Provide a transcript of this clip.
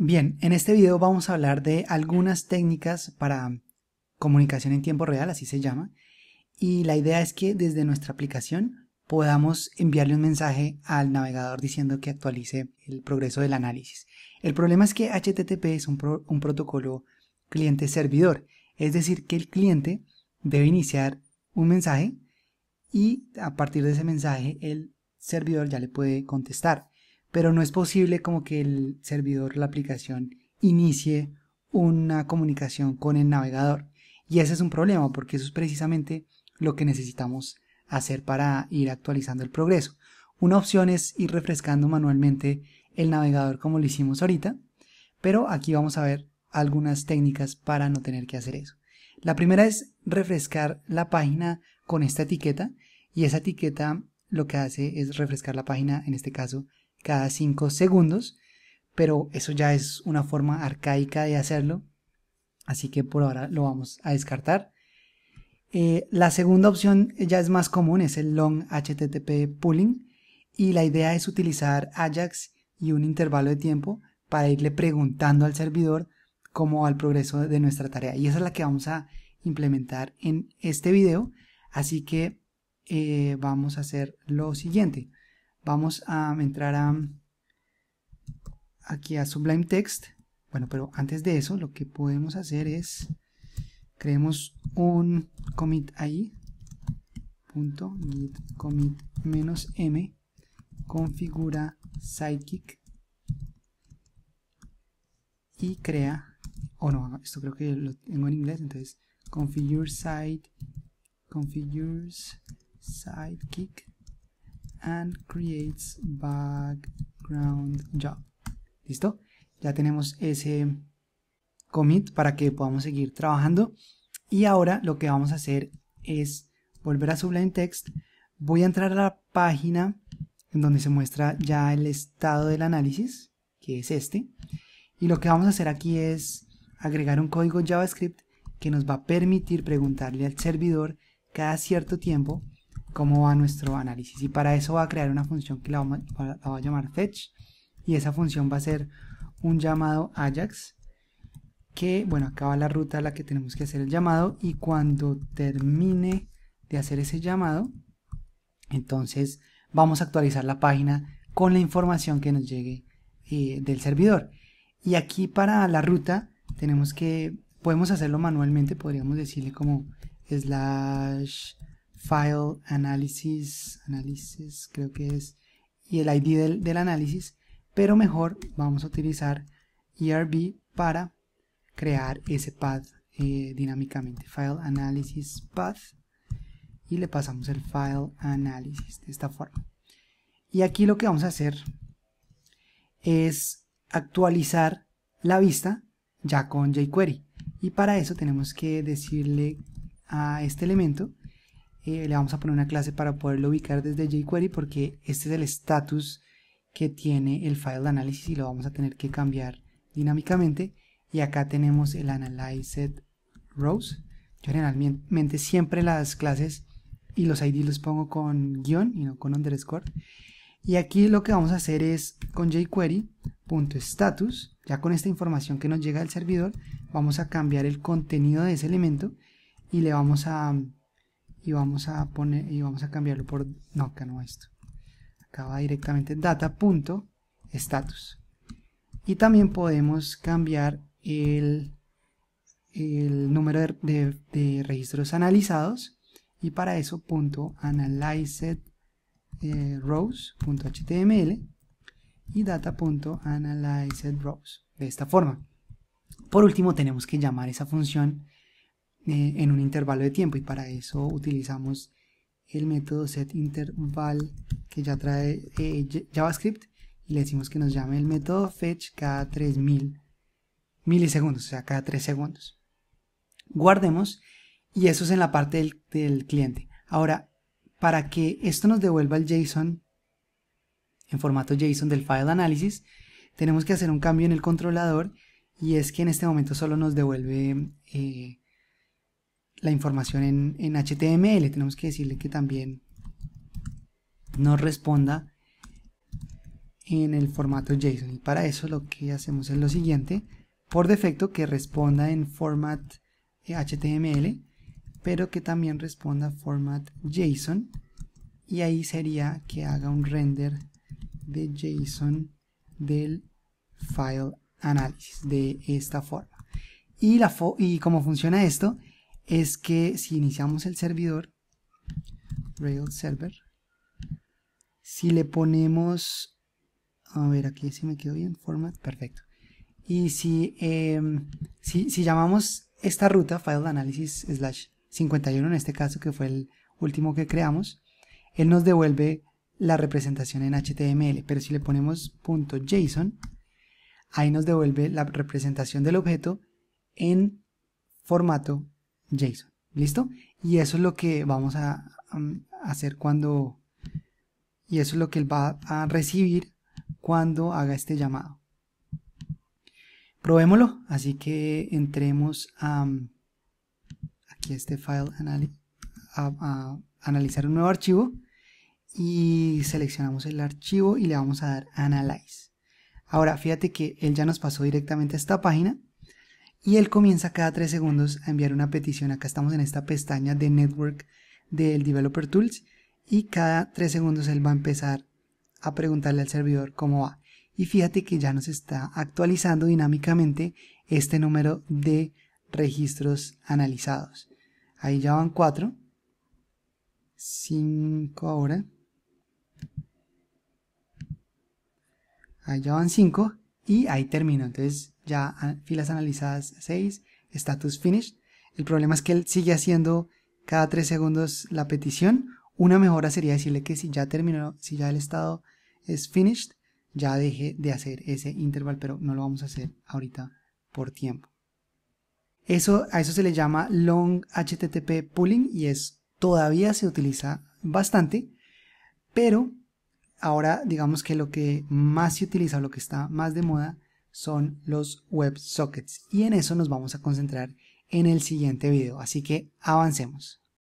Bien, en este video vamos a hablar de algunas técnicas para comunicación en tiempo real, así se llama, y la idea es que desde nuestra aplicación podamos enviarle un mensaje al navegador diciendo que actualice el progreso del análisis. El problema es que HTTP es un, protocolo cliente-servidor, es decir, que el cliente debe iniciar un mensaje y a partir de ese mensaje el servidor ya le puede contestar pero no es posible como que el servidor, la aplicación, inicie una comunicación con el navegador. Y ese es un problema, porque eso es precisamente lo que necesitamos hacer para ir actualizando el progreso. Una opción es ir refrescando manualmente el navegador como lo hicimos ahorita, pero aquí vamos a ver algunas técnicas para no tener que hacer eso. La primera es refrescar la página con esta etiqueta y esa etiqueta lo que hace es refrescar la página, en este caso, cada 5 segundos, pero eso ya es una forma arcaica de hacerlo, así que por ahora lo vamos a descartar. Eh, la segunda opción ya es más común, es el long HTTP pooling, y la idea es utilizar Ajax y un intervalo de tiempo para irle preguntando al servidor cómo va el progreso de nuestra tarea. Y esa es la que vamos a implementar en este video. Así que eh, vamos a hacer lo siguiente. Vamos a entrar a aquí a Sublime Text. Bueno, pero antes de eso, lo que podemos hacer es creemos un commit ahí. Punto git commit menos m configura sidekick y crea o no, esto creo que lo tengo en inglés, entonces configure site configures sidekick and creates background job. ¿Listo? Ya tenemos ese commit para que podamos seguir trabajando. Y ahora lo que vamos a hacer es volver a Sublime Text. Voy a entrar a la página en donde se muestra ya el estado del análisis, que es este. Y lo que vamos a hacer aquí es agregar un código JavaScript que nos va a permitir preguntarle al servidor cada cierto tiempo cómo va nuestro análisis. Y para eso va a crear una función que la, vamos, va a llamar fetch. Y esa función va a ser un llamado Ajax. Que, bueno, acaba la ruta a la que tenemos que hacer el llamado. Y cuando termine de hacer ese llamado, entonces vamos a actualizar la página con la información que nos llegue eh, del servidor. Y aquí para la ruta tenemos que, podemos hacerlo manualmente, podríamos decirle como slash file analysis análisis creo que es, y el ID del, análisis, pero mejor vamos a utilizar ERB para crear ese path eh, dinámicamente, file analysis path, y le pasamos el file analysis de esta forma. Y aquí lo que vamos a hacer es actualizar la vista ya con jQuery. Y para eso tenemos que decirle a este elemento eh, le vamos a poner una clase para poderlo ubicar desde jQuery porque este es el status que tiene el file de análisis y lo vamos a tener que cambiar dinámicamente y acá tenemos el analyzed rows yo generalmente siempre las clases y los ID los pongo con guión y no con underscore y aquí lo que vamos a hacer es con jQuery.status ya con esta información que nos llega del servidor vamos a cambiar el contenido de ese elemento y le vamos a y vamos a poner y vamos a cambiarlo por no acá no esto acá va directamente data.status y también podemos cambiar el, el número de, registros analizados y para eso punto analyzed eh, rows.html y data.analyzedRows de esta forma por último tenemos que llamar esa función eh, en un intervalo de tiempo y para eso utilizamos el método setInterval que ya trae eh, JavaScript y le decimos que nos llame el método fetch cada 3000 milisegundos, o sea, cada 3 segundos. Guardemos y eso es en la parte del, cliente. Ahora, para que esto nos devuelva el JSON en formato JSON del file análisis, tenemos que hacer un cambio en el controlador y es que en este momento solo nos devuelve eh, la información en, HTML. Tenemos que decirle que también nos responda en el formato JSON. Y para eso lo que hacemos es lo siguiente. Por defecto que responda en format HTML, eh, pero que también responda format JSON. Y ahí sería que haga un render de JSON del file analysis de esta forma. Y, la fo y cómo funciona esto es que si iniciamos el servidor, Rails Server, si le ponemos, a ver, aquí si me quedo bien, format, perfecto. Y si, em, si, llamamos esta ruta, file análisis slash 51, en este caso que fue el último que creamos, él nos devuelve la representación en HTML, pero si le ponemos .json, ahí nos devuelve la representación del objeto en formato JSON. ¿Listo? Y eso es lo que vamos a, um, hacer cuando... Y eso es lo que él va a recibir cuando haga este llamado. Probémoslo. Así que entremos a, um, aquí a este file a, a analizar un nuevo archivo y seleccionamos el archivo y le vamos a dar Analyze. Ahora, fíjate que él ya nos pasó directamente a esta página y él comienza cada 3 segundos a enviar una petición. Acá estamos en esta pestaña de Network del Developer Tools. Y cada 3 segundos él va a empezar a preguntarle al servidor cómo va. Y fíjate que ya nos está actualizando dinámicamente este número de registros analizados. Ahí ya van 4. 5 ahora. Ahí ya van 5 y ahí termino. Entonces ya filas analizadas 6, status finished. El problema es que él sigue haciendo cada 3 segundos la petición. Una mejora sería decirle que si ya terminó, si ya el estado es finished, ya deje de hacer ese intervalo, pero no lo vamos a hacer ahorita por tiempo. Eso, a eso se le llama long HTTP pooling y es todavía se utiliza bastante, pero ahora digamos que lo que más se utiliza, lo que está más de moda son los WebSockets y en eso nos vamos a concentrar en el siguiente video, así que avancemos.